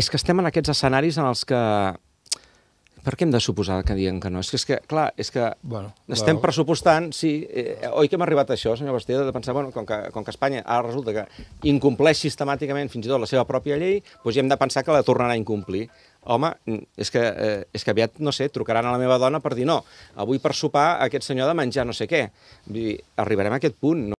és que estem en aquests escenaris en els que per què hem de suposar que diuen que no? És que, és que clar, és que bueno, estem bueno. pressupostant, sí, eh, oi que hem arribat a això, senyor Bastida, de pensar, bueno, com que, com que Espanya ara resulta que incompleix sistemàticament fins i tot la seva pròpia llei, doncs ja hem de pensar que la tornarà a incomplir. Home, és que, eh, és que aviat, no sé, trucaran a la meva dona per dir no, avui per sopar aquest senyor ha de menjar no sé què. Vull dir, arribarem a aquest punt, no?